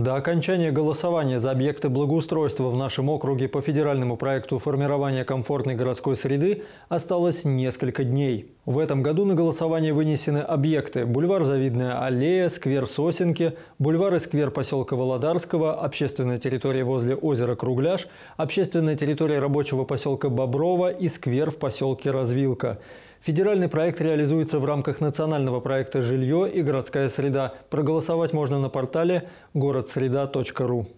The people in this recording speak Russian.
До окончания голосования за объекты благоустройства в нашем округе по федеральному проекту формирования комфортной городской среды осталось несколько дней. В этом году на голосование вынесены объекты бульвар Завидная аллея, сквер Сосенки, бульвар и сквер поселка Володарского, общественная территория возле озера Кругляш, общественная территория рабочего поселка Боброва и сквер в поселке Развилка. Федеральный проект реализуется в рамках национального проекта «Жилье и городская среда». Проголосовать можно на портале городсреда.ру.